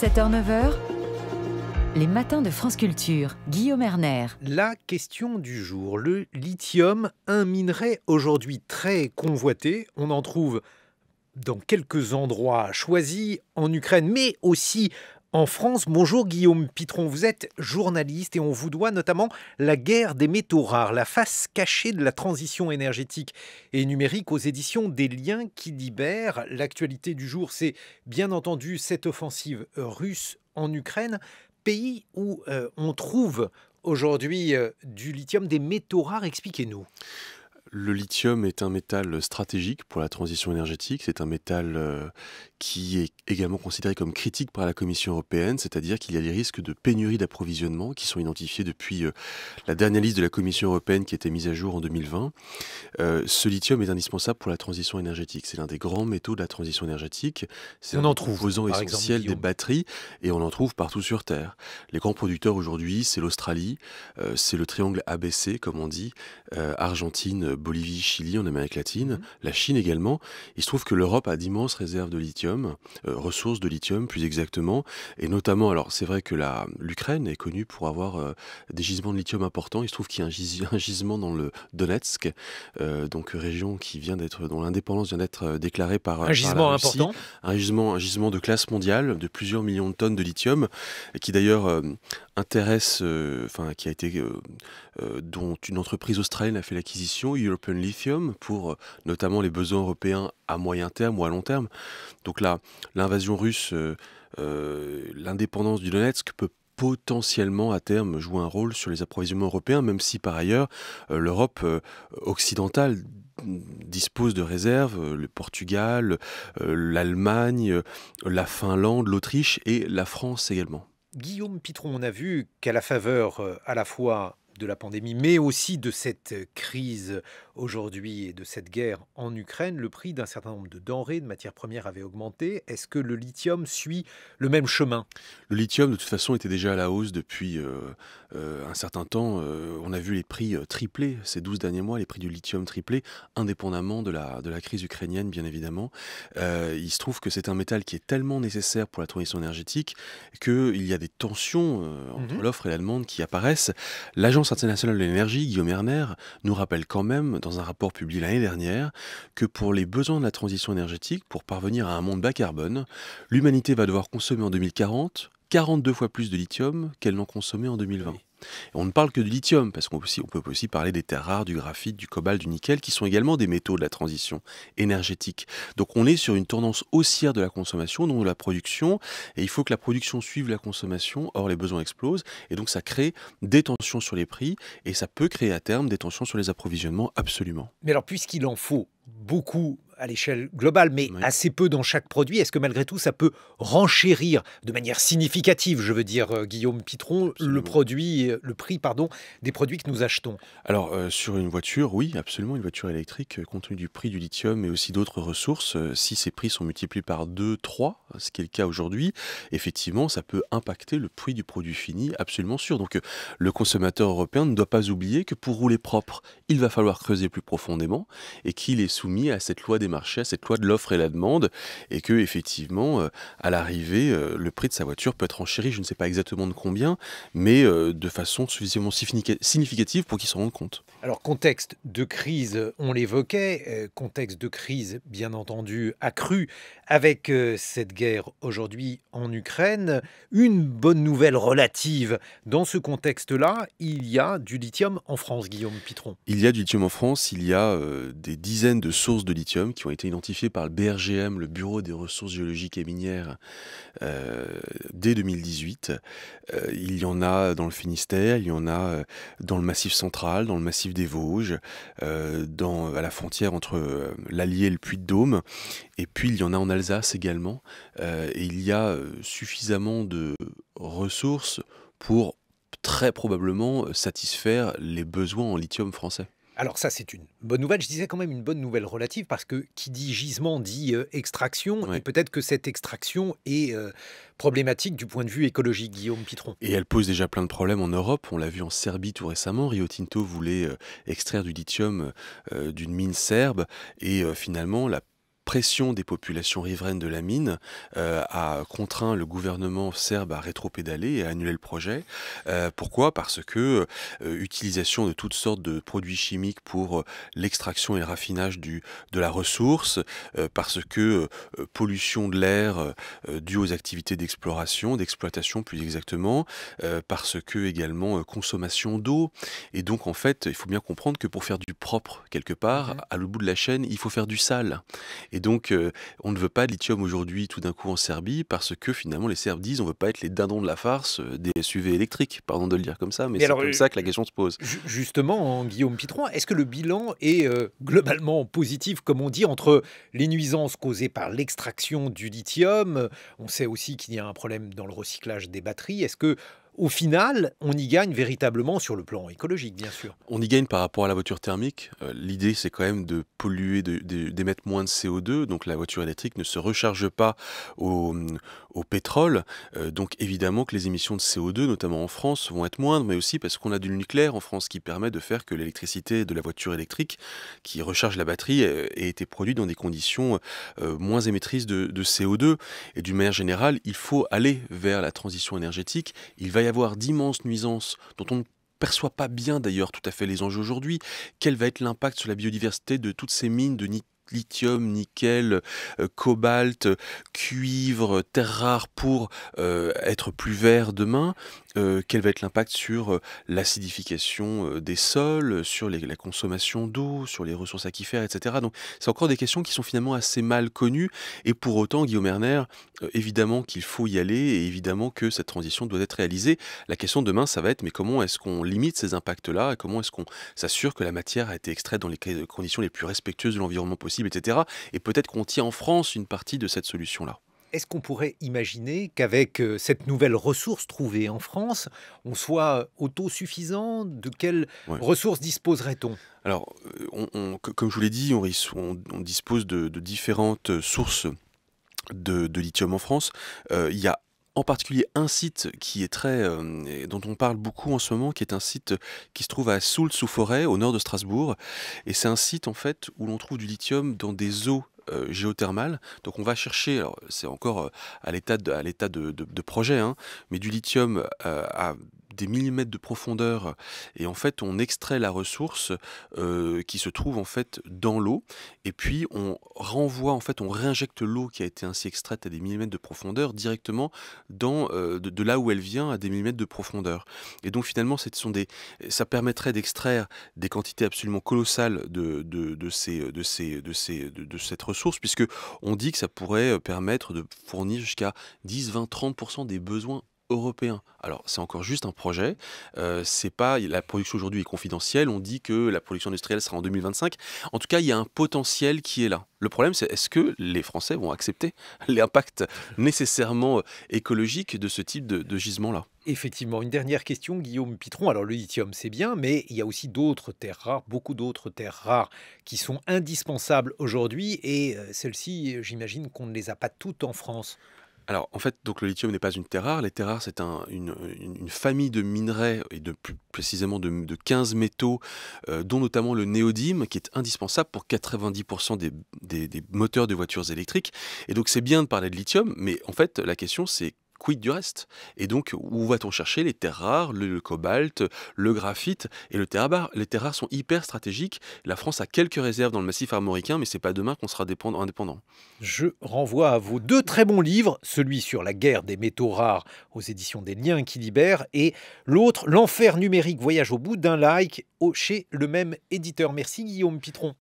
7h, 9h, les matins de France Culture, Guillaume Erner. La question du jour, le lithium, un minerai aujourd'hui très convoité. On en trouve dans quelques endroits choisis en Ukraine, mais aussi en France. Bonjour Guillaume Pitron, vous êtes journaliste et on vous doit notamment La guerre des métaux rares, la face cachée de la transition énergétique et numérique aux éditions des liens qui libèrent. L'actualité du jour, c'est bien entendu cette offensive russe en Ukraine, pays où euh, on trouve aujourd'hui euh, du lithium, des métaux rares. Expliquez-nous le lithium est un métal stratégique pour la transition énergétique. C'est un métal euh, qui est également considéré comme critique par la Commission européenne, c'est-à-dire qu'il y a des risques de pénurie d'approvisionnement qui sont identifiés depuis euh, la dernière liste de la Commission européenne qui a été mise à jour en 2020. Euh, ce lithium est indispensable pour la transition énergétique. C'est l'un des grands métaux de la transition énergétique. C'est un en trouve, composant essentiel des batteries et on en trouve partout sur Terre. Les grands producteurs aujourd'hui, c'est l'Australie, c'est le triangle ABC, comme on dit, Argentine, Bolivie, Chili, en Amérique latine, mhm. la Chine également. Il se trouve que l'Europe a d'immenses réserves de lithium, euh, ressources de lithium plus exactement, et notamment, alors c'est vrai que l'Ukraine est connue pour avoir euh, des gisements de lithium importants. Il se trouve qu'il y a un, gisement dans le Donetsk, euh, donc région qui vient d'être, dont l'indépendance vient d'être déclarée par un gisement la important, un gisement, un gisement de classe mondiale de plusieurs millions de tonnes de lithium, et qui d'ailleurs intéresse, enfin qui a été dont une entreprise australienne a fait l'acquisition. Lithium pour euh, notamment les besoins européens à moyen terme ou à long terme. Donc là, l'invasion russe, euh, euh, l'indépendance du Donetsk peut potentiellement à terme jouer un rôle sur les approvisionnements européens, même si par ailleurs l'Europe occidentale dispose de réserves, le Portugal, l'Allemagne, la Finlande, l'Autriche et la France également. Guillaume Pitron, on a vu qu'à la faveur à la fois de la pandémie, mais aussi de cette crise aujourd'hui et de cette guerre en Ukraine, le prix d'un certain nombre de denrées, de matières premières avait augmenté. Est-ce que le lithium suit le même chemin Le lithium, de toute façon, était déjà à la hausse depuis euh, euh, un certain temps. Euh, on a vu les prix tripler ces 12 derniers mois, les prix du lithium tripler, indépendamment de la, de la crise ukrainienne, bien évidemment. il se trouve que c'est un métal qui est tellement nécessaire pour la transition énergétique qu'il y a des tensions entre mhm. l'offre et la demande qui apparaissent. L'agence internationale de l'énergie, Guillaume Herner, nous rappelle quand même, dans un rapport publié l'année dernière, que pour les besoins de la transition énergétique, pour parvenir à un monde bas carbone, l'humanité va devoir consommer en 2040 42 fois plus de lithium qu'elle n'en consommait en 2020. On ne parle que du lithium, parce qu'on peut aussi parler des terres rares, du graphite, du cobalt, du nickel, qui sont également des métaux de la transition énergétique. Donc on est sur une tendance haussière de la consommation, non de la production, et il faut que la production suive la consommation, or les besoins explosent, et donc ça crée des tensions sur les prix, et ça peut créer à terme des tensions sur les approvisionnements, absolument. Mais alors puisqu'il en faut beaucoup à l'échelle globale, mais assez peu dans chaque produit. Est-ce que malgré tout, ça peut renchérir de manière significative, je veux dire, euh, Guillaume Pitron, le produit, euh, le prix, pardon, des produits que nous achetons Alors euh, sur une voiture, oui, absolument, une voiture électrique, compte tenu du prix du lithium et aussi d'autres ressources, si ces prix sont multipliés par 2, 3, ce qui est le cas aujourd'hui, effectivement, ça peut impacter le prix du produit fini, absolument sûr. Donc le consommateur européen ne doit pas oublier que pour rouler propre, il va falloir creuser plus profondément et qu'il est soumis à cette loi des des marchés, à cette loi de l'offre et la demande, et que effectivement, euh, à l'arrivée, euh, le prix de sa voiture peut être enchéri, je ne sais pas exactement de combien, mais euh, de façon suffisamment significative pour qu'ils s'en rendent compte. Alors contexte de crise, on l'évoquait, contexte de crise bien entendu accru avec cette guerre aujourd'hui en Ukraine. Une bonne nouvelle relative dans ce contexte-là, il y a du lithium en France, Guillaume Pitron. Il y a du lithium en France, il y a des dizaines de sources de lithium qui ont été identifiés par le BRGM, le Bureau des ressources géologiques et minières, euh, dès 2018. Euh, il y en a dans le Finistère, il y en a euh, dans le Massif central, dans le Massif des Vosges, dans, à la frontière entre l'Allier et le Puy-de-Dôme. Et puis il y en a en Alsace également. et il y a suffisamment de ressources pour très probablement satisfaire les besoins en lithium français. Alors ça, c'est une bonne nouvelle. Je disais quand même une bonne nouvelle relative parce que qui dit gisement dit euh, extraction. Et peut-être que cette extraction est euh, problématique du point de vue écologique, Guillaume Pitron. Et elle pose déjà plein de problèmes en Europe. On l'a vu en Serbie tout récemment. Rio Tinto voulait euh, extraire du lithium d'une mine serbe. Et finalement, la pression des populations riveraines de la mine euh, a contraint le gouvernement serbe à rétropédaler et à annuler le projet. Euh, pourquoi Parce que euh, utilisation de toutes sortes de produits chimiques pour l'extraction et le raffinage du, de la ressource, parce que pollution de l'air due aux activités d'exploration, d'exploitation plus exactement, parce que également consommation d'eau. Et donc en fait, il faut bien comprendre que pour faire du propre quelque part, mmh à l'autre bout de la chaîne, il faut faire du sale. Et donc, euh, on ne veut pas de lithium aujourd'hui tout d'un coup en Serbie parce que finalement, les Serbes disent on ne veut pas être les dindons de la farce euh, des SUV électriques. Pardon de le dire comme ça, mais, c'est comme euh, ça que la question se pose. Justement, Guillaume Pitron, est-ce que le bilan est globalement positif, comme on dit, entre les nuisances causées par l'extraction du lithium On sait aussi qu'il y a un problème dans le recyclage des batteries. Est-ce que au final, on y gagne véritablement sur le plan écologique, bien sûr. On y gagne par rapport à la voiture thermique. Euh, l'idée, c'est quand même de polluer, d'émettre moins de CO2. Donc la voiture électrique ne se recharge pas au, pétrole. Euh, donc évidemment que les émissions de CO2, notamment en France, vont être moindres, mais aussi parce qu'on a du nucléaire en France qui permet de faire que l'électricité de la voiture électrique, qui recharge la batterie, euh, ait été produite dans des conditions moins émettrices de, de CO2. Et d'une manière générale, il faut aller vers la transition énergétique. Il va avoir d'immenses nuisances dont on ne perçoit pas bien d'ailleurs tout à fait les enjeux aujourd'hui. Quel va être l'impact sur la biodiversité de toutes ces mines de lithium, nickel, euh, cobalt, euh, cuivre, terres rares pour euh, être plus vert demain euh, quel va être l'impact sur euh, l'acidification euh, des sols, sur la consommation d'eau, sur les ressources aquifères, etc. Donc c'est encore des questions qui sont finalement assez mal connues. Et pour autant, Guillaume Erner, évidemment qu'il faut y aller et évidemment que cette transition doit être réalisée. La question demain, ça va être mais comment est-ce qu'on limite ces impacts-là comment est-ce qu'on s'assure que la matière a été extraite dans les conditions les plus respectueuses de l'environnement possible, etc. Et peut-être qu'on tient en France une partie de cette solution-là. Est-ce qu'on pourrait imaginer qu'avec euh, cette nouvelle ressource trouvée en France, on soit euh, autosuffisant De quelles ressources disposerait-on Alors, euh, comme je vous l'ai dit, on, dispose de, différentes sources de, lithium en France. il y a en particulier un site qui est très dont on parle beaucoup en ce moment, qui est un site qui se trouve à Soult sous forêt, au nord de Strasbourg, et c'est un site en fait où l'on trouve du lithium dans des eaux euh, géothermale. Donc on va chercher, c'est encore euh, à l'état de, de, projet, hein, mais du lithium euh, à des millimètres de profondeur euh, et en fait on extrait la ressource euh, qui se trouve en fait dans l'eau et puis on renvoie en fait on réinjecte l'eau qui a été ainsi extraite à des millimètres de profondeur directement dans euh, de, là où elle vient à des millimètres de profondeur et donc finalement ce sont des ça permettrait d'extraire des quantités absolument colossales de, ces de ces de ces de cette ressource puisque on dit que ça pourrait permettre de fournir jusqu'à 10 20 30 des besoins européen. Alors c'est encore juste un projet, euh, c'est pas la production aujourd'hui est confidentielle, on dit que la production industrielle sera en 2025. En tout cas, il y a un potentiel qui est là. Le problème c'est est-ce que les Français vont accepter l'impact nécessairement euh, écologique de ce type de, de gisement là Effectivement, une dernière question, Guillaume Pitron. Alors le lithium, c'est bien, mais il y a aussi d'autres terres rares, beaucoup d'autres terres rares qui sont indispensables aujourd'hui, et euh, celles-ci, j'imagine qu'on ne les a pas toutes en France. Alors, en fait, donc le lithium n'est pas une terre rare. Les terres rares, c'est une, famille de minerais et de plus précisément de, 15 métaux, euh, dont notamment le néodyme, qui est indispensable pour 90% des, des, moteurs de voitures électriques. Et donc, c'est bien de parler de lithium, mais en fait, la question, c'est quid du reste Et donc, où va-t-on chercher les terres rares, le, cobalt, le graphite et le terre barre Les terres rares sont hyper stratégiques. La France a quelques réserves dans le massif armoricain, mais c'est pas demain qu'on sera indépendant. Je renvoie à vos deux très bons livres, celui sur la guerre des métaux rares aux éditions des Liens qui libèrent et l'autre, L'enfer numérique voyage au bout d'un like chez le même éditeur. Merci Guillaume Pitron.